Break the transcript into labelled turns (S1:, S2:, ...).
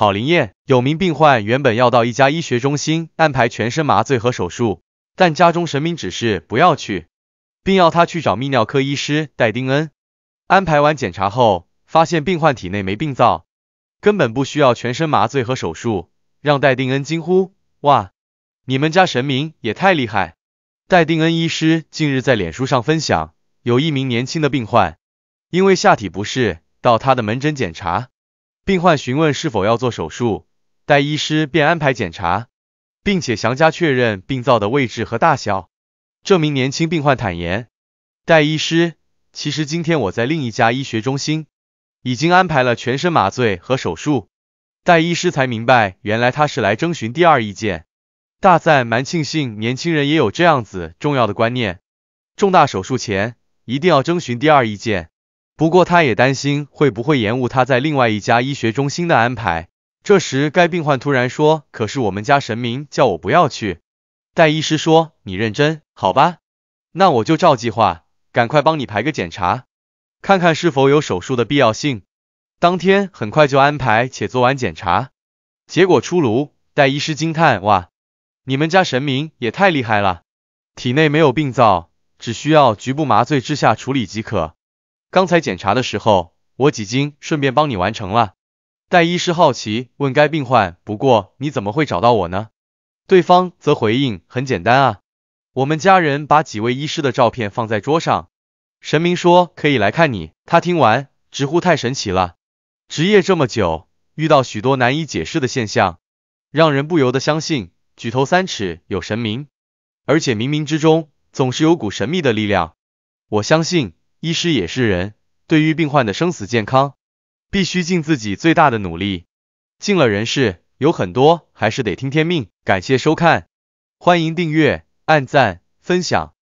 S1: 好灵验！有名病患原本要到一家医学中心安排全身麻醉和手术，但家中神明指示不要去，并要他去找泌尿科医师戴丁恩。安排完检查后，发现病患体内没病灶，根本不需要全身麻醉和手术，让戴丁恩惊呼：“哇，你们家神明也太厉害！”戴丁恩医师近日在脸书上分享，有一名年轻的病患因为下体不适到他的门诊检查。病患询问是否要做手术，戴医师便安排检查，并且详加确认病灶的位置和大小。这名年轻病患坦言，戴医师，其实今天我在另一家医学中心已经安排了全身麻醉和手术。戴医师才明白，原来他是来征询第二意见。大赞蛮庆幸年轻人也有这样子重要的观念，重大手术前一定要征询第二意见。不过他也担心会不会延误他在另外一家医学中心的安排。这时，该病患突然说：“可是我们家神明叫我不要去。”戴医师说：“你认真，好吧，那我就照计划，赶快帮你排个检查，看看是否有手术的必要性。”当天很快就安排且做完检查，结果出炉，戴医师惊叹：“哇，你们家神明也太厉害了！体内没有病灶，只需要局部麻醉之下处理即可。”刚才检查的时候，我几经，顺便帮你完成了。戴医师好奇问该病患，不过你怎么会找到我呢？对方则回应很简单啊，我们家人把几位医师的照片放在桌上，神明说可以来看你。他听完直呼太神奇了。职业这么久，遇到许多难以解释的现象，让人不由得相信举头三尺有神明，而且冥冥之中总是有股神秘的力量。我相信。医师也是人，对于病患的生死健康，必须尽自己最大的努力。尽了人事，有很多还是得听天命。感谢收看，欢迎订阅、按赞、分享。